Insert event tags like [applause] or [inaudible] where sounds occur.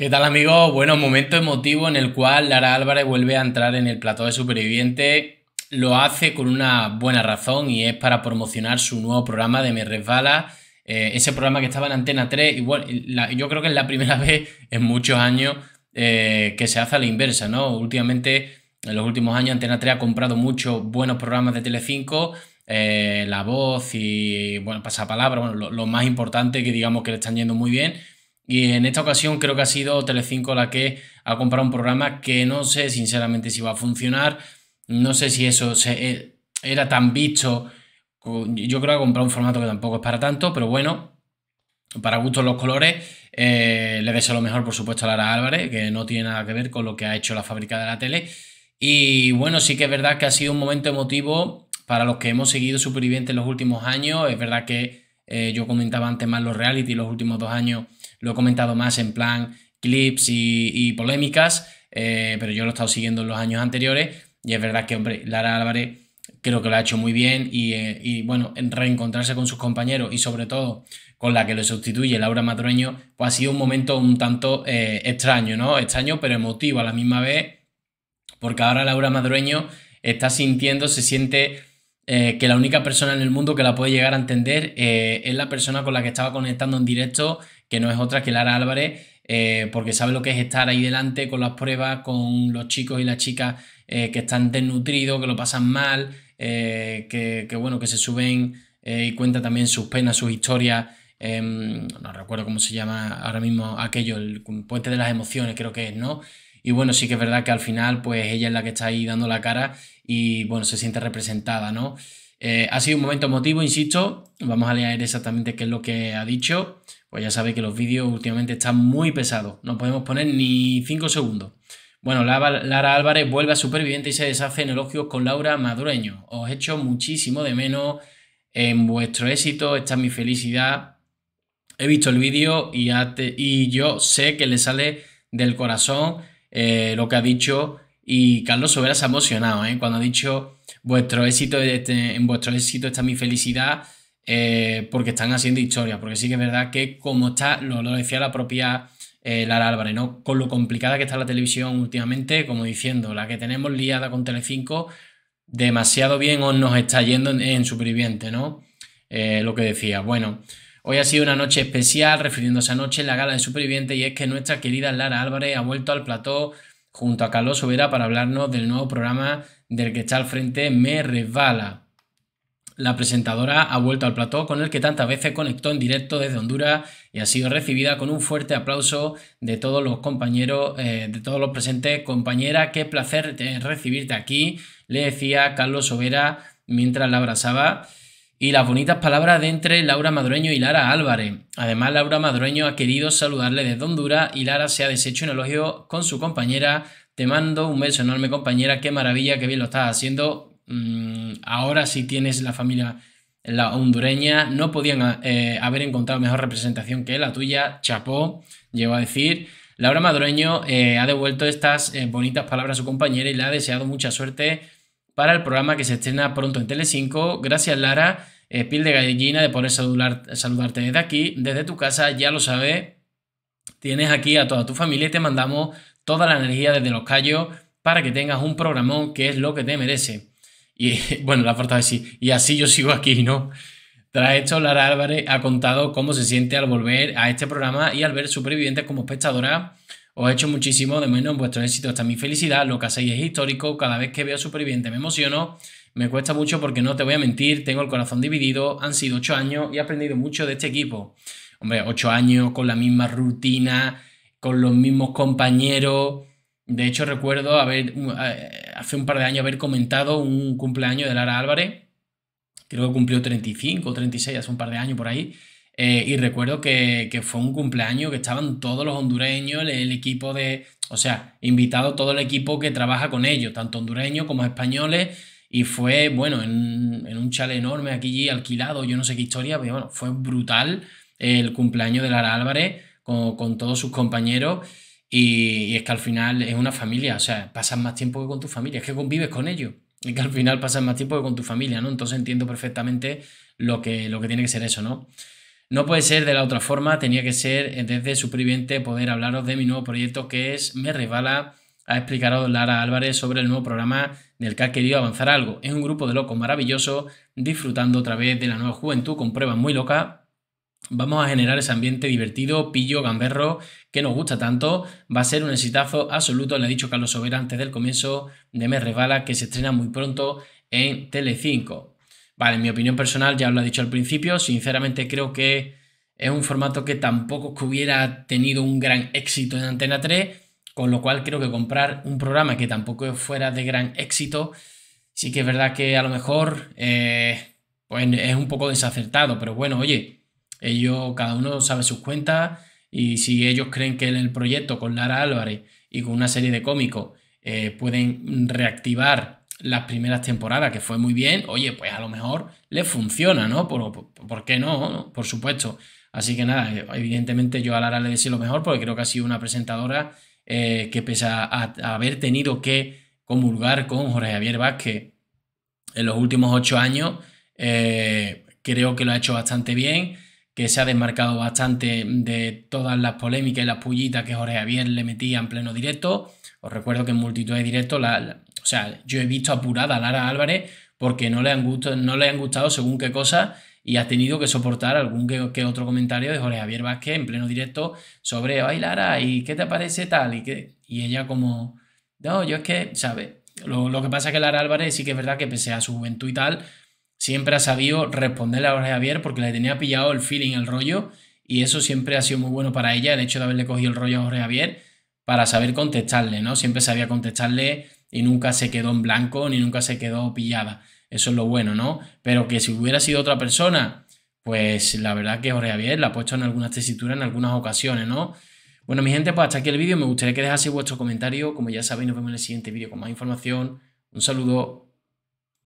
¿Qué tal amigos? Bueno, momento emotivo en el cual Lara Álvarez vuelve a entrar en el plató de superviviente. Lo hace con una buena razón y es para promocionar su nuevo programa de Me Resbala. Eh, ese programa que estaba en Antena 3, igual, yo creo que es la primera [laughs] vez en muchos años eh, que se hace la inversa, ¿no? Últimamente, en los últimos años, Antena 3 ha comprado muchos buenos programas de Telecinco, 5. Eh, la Voz y, bueno, Pasapalabra, lo, lo más importante que digamos que le están yendo muy bien y en esta ocasión creo que ha sido Telecinco la que ha comprado un programa que no sé sinceramente si va a funcionar, no sé si eso eh, era tan visto, yo creo que ha comprado un formato que tampoco es para tanto, pero bueno, para gustos los colores, eh, le deseo lo mejor por supuesto a Lara Álvarez, que no tiene nada que ver con lo que ha hecho la fábrica de la tele. Y bueno, sí que es verdad que ha sido un momento emotivo para los que hemos seguido Supervivientes los últimos años, es verdad que eh, yo comentaba antes más los reality los últimos dos años lo he comentado más en plan clips y, polémicas, eh, pero yo lo he estado siguiendo en los años anteriores y es verdad que, hombre, Lara Álvarez creo que lo ha hecho muy bien y, eh, bueno, reencontrarse con sus compañeros y sobre todo con la que lo sustituye Laura Madrueño, pues ha sido un momento un tanto eh, extraño, ¿no? Extraño pero emotivo a la misma vez, porque ahora Laura Madrueño está sintiendo, se siente eh, que la única persona en el mundo que la puede llegar a entender eh, es la persona con la que estaba conectando en directo, que no es otra que Lara Álvarez, eh, porque sabe lo que es estar ahí delante con las pruebas, con los chicos y las chicas que están desnutridos, que lo pasan mal, que, bueno, que se suben y cuenta también sus penas, sus historias. Em, no recuerdo cómo se llama ahora mismo aquello, el puente de las emociones, creo que es, ¿no? Y bueno, sí que es verdad que al final, pues ella es la que está ahí dando la cara y bueno, se siente representada, ¿no? Eh, ha sido un momento emotivo, insisto. Vamos a leer exactamente qué es lo que ha dicho. Pues ya sabéis que los vídeos últimamente están muy pesados. No podemos poner ni cinco segundos. Bueno, Lara Álvarez vuelve a Superviviente y se deshace en elogios con Laura Madureño. Os he hecho muchísimo de menos en vuestro éxito. Esta es mi felicidad. He visto el vídeo y, y yo sé que le sale del corazón eh, lo que ha dicho y Carlos Sobera se ha emocionado, ¿eh? Cuando ha dicho vuestro éxito, este, en vuestro éxito está mi felicidad, eh, porque están haciendo historia, porque sí que es verdad que como está, lo, decía la propia Lara Álvarez, ¿no? Con lo complicada que está la televisión últimamente, como diciendo, la que tenemos liada con Telecinco, demasiado bien o nos está yendo en, en superviviente, ¿no? lo que decía, bueno... Hoy ha sido una noche especial, refiriéndose a noche en la gala de superviviente, y es que nuestra querida Lara Álvarez ha vuelto al plató junto a Carlos Sobera para hablarnos del nuevo programa del que está al frente Me Resbala. La presentadora ha vuelto al plató con el que tantas veces conectó en directo desde Honduras y ha sido recibida con un fuerte aplauso de todos los compañeros, eh, de todos los presentes. Compañera, qué placer eh, recibirte aquí, le decía Carlos Sobera mientras la abrazaba y las bonitas palabras de entre Laura Madrueño y Lara Álvarez. Además, Laura Madrueño ha querido saludarle desde Honduras y Lara se ha deshecho en elogio con su compañera. Te mando un beso enorme, compañera. Qué maravilla, qué bien lo estás haciendo. Mm, ahora sí tienes la familia la hondureña. No podían eh, haber encontrado mejor representación que la tuya. Chapó, llegó a decir. Laura Madrueño eh, ha devuelto estas eh, bonitas palabras a su compañera y le ha deseado mucha suerte para el programa que se estrena pronto en Tele5. Gracias Lara, eh, pil de gallina de poder saludar, saludarte desde aquí, desde tu casa, ya lo sabes. Tienes aquí a toda tu familia y te mandamos toda la energía desde los callos para que tengas un programón que es lo que te merece. Y [laughs] bueno, la falta de sí. Y así yo sigo aquí, ¿no? Tras esto, Lara Álvarez ha contado cómo se siente al volver a este programa y al ver supervivientes como espectadora, os echo muchísimo de menos vuestro éxito, hasta mi felicidad, lo que hacéis es histórico, cada vez que veo a superviviente me emociono, me cuesta mucho porque no te voy a mentir, tengo el corazón dividido, han sido ocho años y he aprendido mucho de este equipo. Hombre, ocho años con la misma rutina, con los mismos compañeros. De hecho, recuerdo haber, eh, hace un par de años haber comentado un cumpleaños de Lara Álvarez, creo que cumplió 35 o 36 hace un par de años por ahí, eh, y recuerdo que, que, fue un cumpleaños que estaban todos los hondureños, el, equipo de, o sea, invitado todo el equipo que trabaja con ellos, tanto hondureños como españoles. Y fue, bueno, en, en un chale enorme aquí alquilado, yo no sé qué historia, pero bueno, fue brutal el cumpleaños de Lara Álvarez con, con todos sus compañeros. Y, y, es que al final es una familia, o sea, pasas más tiempo que con tu familia, es que convives con ellos. Y que al final pasas más tiempo que con tu familia, ¿no? Entonces entiendo perfectamente lo que, lo que tiene que ser eso, ¿no? No puede ser de la otra forma, tenía que ser desde Superviviente poder hablaros de mi nuevo proyecto que es Me Rebala. Ha explicado Lara Álvarez sobre el nuevo programa del que ha querido avanzar algo. Es un grupo de locos maravilloso, disfrutando otra vez de la nueva juventud con pruebas muy locas. Vamos a generar ese ambiente divertido, pillo, gamberro, que nos gusta tanto. Va a ser un exitazo absoluto, le ha dicho Carlos Sobera antes del comienzo de Me Rebala, que se estrena muy pronto en Telecinco. Vale, mi opinión personal, ya lo he dicho al principio, sinceramente creo que es un formato que tampoco hubiera tenido un gran éxito en Antena 3, con lo cual creo que comprar un programa que tampoco fuera de gran éxito, sí que es verdad que a lo mejor eh, pues es un poco desacertado, pero bueno, oye, ellos, cada uno sabe sus cuentas y si ellos creen que en el proyecto con Lara Álvarez y con una serie de cómicos eh, pueden reactivar las primeras temporadas, que fue muy bien, oye, pues a lo mejor le funciona, ¿no? ¿Por, qué no? Por supuesto. Así que nada, evidentemente yo a Lara le deseo lo mejor porque creo que ha sido una presentadora eh, que pese a, haber tenido que comulgar con Jorge Javier Vázquez en los últimos ocho años, eh, creo que lo ha hecho bastante bien, que se ha desmarcado bastante de todas las polémicas y las pullitas que Jorge Javier le metía en pleno directo. Os recuerdo que en multitud de directos la o sea, yo he visto apurada a Lara Álvarez porque no le han, gustado, no le han gustado según qué cosa y ha tenido que soportar algún que, otro comentario de Jorge Javier Vázquez en pleno directo sobre, ay Lara, ¿y qué te parece tal? Y, qué? y ella como, no, yo es que, ¿sabes? Lo, lo, que pasa es que Lara Álvarez sí que es verdad que pese a su juventud y tal, siempre ha sabido responderle a Jorge Javier porque le tenía pillado el feeling, el rollo, y eso siempre ha sido muy bueno para ella, el hecho de haberle cogido el rollo a Jorge Javier para saber contestarle, ¿no? Siempre sabía contestarle y nunca se quedó en blanco ni nunca se quedó pillada. Eso es lo bueno, ¿no? Pero que si hubiera sido otra persona, pues la verdad que Jorge Javier la ha puesto en algunas tesituras en algunas ocasiones, ¿no? Bueno, mi gente, pues hasta aquí el vídeo. Me gustaría que dejase vuestro comentario. Como ya sabéis, nos vemos en el siguiente vídeo con más información. Un saludo.